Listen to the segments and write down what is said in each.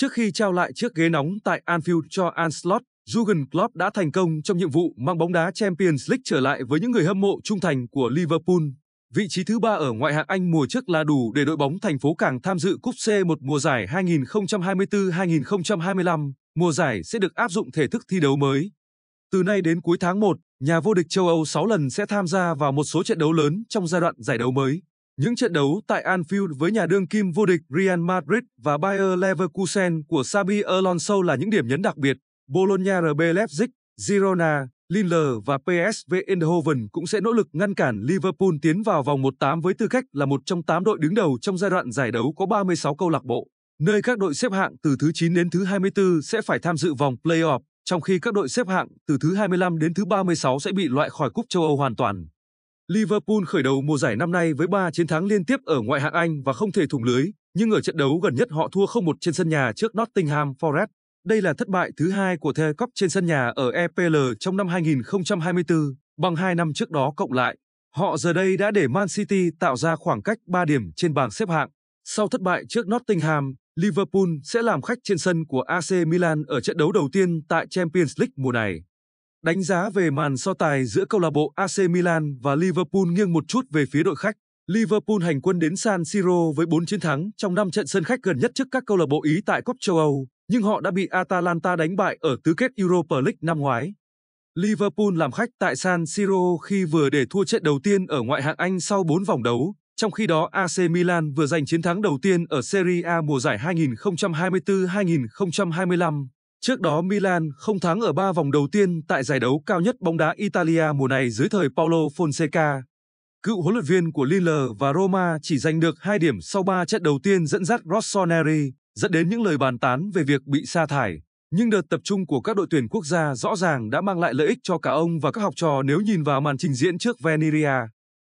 Trước khi trao lại chiếc ghế nóng tại Anfield cho Anslot, Jurgen Klopp đã thành công trong nhiệm vụ mang bóng đá Champions League trở lại với những người hâm mộ trung thành của Liverpool. Vị trí thứ ba ở ngoại hạng Anh mùa trước là đủ để đội bóng thành phố Cảng tham dự cúp C1 mùa giải 2024-2025, mùa giải sẽ được áp dụng thể thức thi đấu mới. Từ nay đến cuối tháng 1, nhà vô địch châu Âu 6 lần sẽ tham gia vào một số trận đấu lớn trong giai đoạn giải đấu mới. Những trận đấu tại Anfield với nhà đương kim vô địch Real Madrid và Bayer Leverkusen của Xabi Alonso là những điểm nhấn đặc biệt. Bologna RB Leipzig, Girona, Lille và PSV Eindhoven cũng sẽ nỗ lực ngăn cản Liverpool tiến vào vòng 1/8 với tư cách là một trong 8 đội đứng đầu trong giai đoạn giải đấu có 36 câu lạc bộ, nơi các đội xếp hạng từ thứ 9 đến thứ 24 sẽ phải tham dự vòng play-off, trong khi các đội xếp hạng từ thứ 25 đến thứ 36 sẽ bị loại khỏi cúp châu Âu hoàn toàn. Liverpool khởi đầu mùa giải năm nay với 3 chiến thắng liên tiếp ở ngoại hạng Anh và không thể thủng lưới, nhưng ở trận đấu gần nhất họ thua 0-1 trên sân nhà trước Nottingham Forest. Đây là thất bại thứ hai của The Cup trên sân nhà ở EPL trong năm 2024, bằng 2 năm trước đó cộng lại. Họ giờ đây đã để Man City tạo ra khoảng cách 3 điểm trên bảng xếp hạng. Sau thất bại trước Nottingham, Liverpool sẽ làm khách trên sân của AC Milan ở trận đấu đầu tiên tại Champions League mùa này. Đánh giá về màn so tài giữa câu lạc bộ AC Milan và Liverpool nghiêng một chút về phía đội khách. Liverpool hành quân đến San Siro với 4 chiến thắng trong 5 trận sân khách gần nhất trước các câu lạc bộ Ý tại Cúp châu Âu, nhưng họ đã bị Atalanta đánh bại ở tứ kết Europa League năm ngoái. Liverpool làm khách tại San Siro khi vừa để thua trận đầu tiên ở ngoại hạng Anh sau 4 vòng đấu, trong khi đó AC Milan vừa giành chiến thắng đầu tiên ở Serie A mùa giải 2024-2025. Trước đó Milan không thắng ở 3 vòng đầu tiên tại giải đấu cao nhất bóng đá Italia mùa này dưới thời Paolo Fonseca. Cựu huấn luyện viên của Lille và Roma chỉ giành được 2 điểm sau 3 trận đầu tiên dẫn dắt Rossoneri, dẫn đến những lời bàn tán về việc bị sa thải. Nhưng đợt tập trung của các đội tuyển quốc gia rõ ràng đã mang lại lợi ích cho cả ông và các học trò nếu nhìn vào màn trình diễn trước Veneria.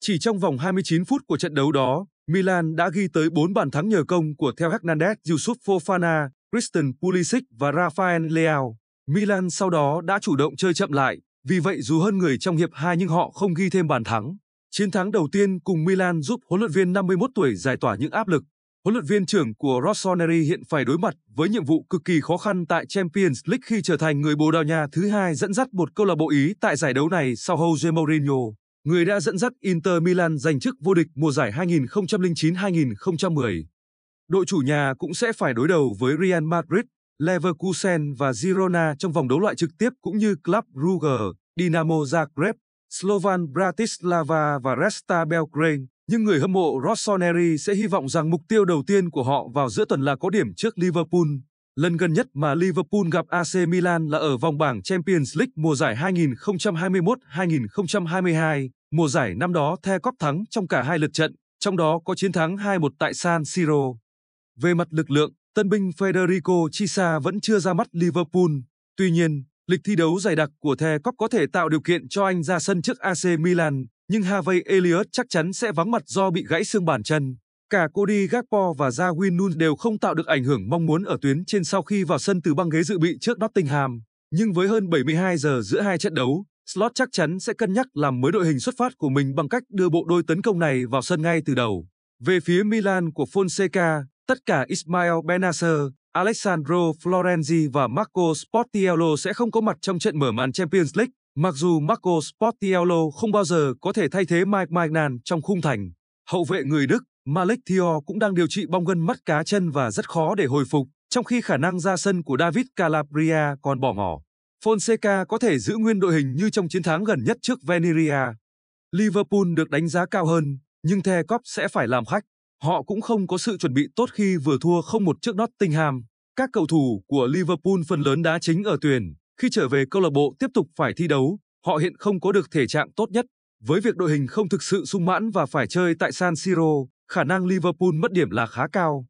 Chỉ trong vòng 29 phút của trận đấu đó, Milan đã ghi tới 4 bàn thắng nhờ công của Theo Hernandez, Yusuf Fofana, Kristen Pulisic và Rafael Leao. Milan sau đó đã chủ động chơi chậm lại, vì vậy dù hơn người trong hiệp 2 nhưng họ không ghi thêm bàn thắng. Chiến thắng đầu tiên cùng Milan giúp huấn luyện viên 51 tuổi giải tỏa những áp lực. Huấn luyện viên trưởng của Rossoneri hiện phải đối mặt với nhiệm vụ cực kỳ khó khăn tại Champions League khi trở thành người Bồ Đào Nha thứ hai dẫn dắt một câu lạc bộ Ý tại giải đấu này sau Jose Mourinho, người đã dẫn dắt Inter Milan giành chức vô địch mùa giải 2009-2010 đội chủ nhà cũng sẽ phải đối đầu với Real Madrid, Leverkusen và Girona trong vòng đấu loại trực tiếp cũng như Club Brugge, Dinamo Zagreb, Slovan Bratislava và Resta Belgrade. Nhưng người hâm mộ Rossoneri sẽ hy vọng rằng mục tiêu đầu tiên của họ vào giữa tuần là có điểm trước Liverpool. Lần gần nhất mà Liverpool gặp AC Milan là ở vòng bảng Champions League mùa giải 2021-2022, mùa giải năm đó The Cop thắng trong cả hai lượt trận, trong đó có chiến thắng 2-1 tại San Siro. Về mặt lực lượng, tân binh Federico Chisa vẫn chưa ra mắt Liverpool. Tuy nhiên, lịch thi đấu dày đặc của The Cop có thể tạo điều kiện cho anh ra sân trước AC Milan, nhưng Harvey Elliott chắc chắn sẽ vắng mặt do bị gãy xương bàn chân. Cả Cody Gakpo và Darwin Nunes đều không tạo được ảnh hưởng mong muốn ở tuyến trên sau khi vào sân từ băng ghế dự bị trước Nottingham. Nhưng với hơn 72 giờ giữa hai trận đấu, Slot chắc chắn sẽ cân nhắc làm mới đội hình xuất phát của mình bằng cách đưa bộ đôi tấn công này vào sân ngay từ đầu. Về phía Milan của Fonseca, tất cả Ismail Benacer, Alessandro Florenzi và Marco Sportiello sẽ không có mặt trong trận mở màn Champions League, mặc dù Marco Sportiello không bao giờ có thể thay thế Mike Maignan trong khung thành. Hậu vệ người Đức, Malik Thior cũng đang điều trị bong gân mắt cá chân và rất khó để hồi phục, trong khi khả năng ra sân của David Calabria còn bỏ ngỏ. Fonseca có thể giữ nguyên đội hình như trong chiến thắng gần nhất trước Veneria. Liverpool được đánh giá cao hơn, nhưng The Cop sẽ phải làm khách. Họ cũng không có sự chuẩn bị tốt khi vừa thua không một trước Nottingham. Các cầu thủ của Liverpool phần lớn đá chính ở tuyển, khi trở về câu lạc bộ tiếp tục phải thi đấu, họ hiện không có được thể trạng tốt nhất. Với việc đội hình không thực sự sung mãn và phải chơi tại San Siro, khả năng Liverpool mất điểm là khá cao.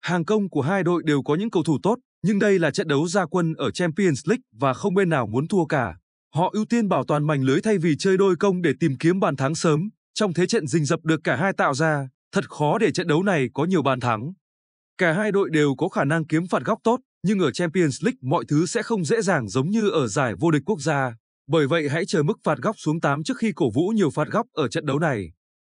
Hàng công của hai đội đều có những cầu thủ tốt, nhưng đây là trận đấu gia quân ở Champions League và không bên nào muốn thua cả. Họ ưu tiên bảo toàn mảnh lưới thay vì chơi đôi công để tìm kiếm bàn thắng sớm, trong thế trận rình dập được cả hai tạo ra, Thật khó để trận đấu này có nhiều bàn thắng. Cả hai đội đều có khả năng kiếm phạt góc tốt, nhưng ở Champions League mọi thứ sẽ không dễ dàng giống như ở giải vô địch quốc gia. Bởi vậy hãy chờ mức phạt góc xuống 8 trước khi cổ vũ nhiều phạt góc ở trận đấu này.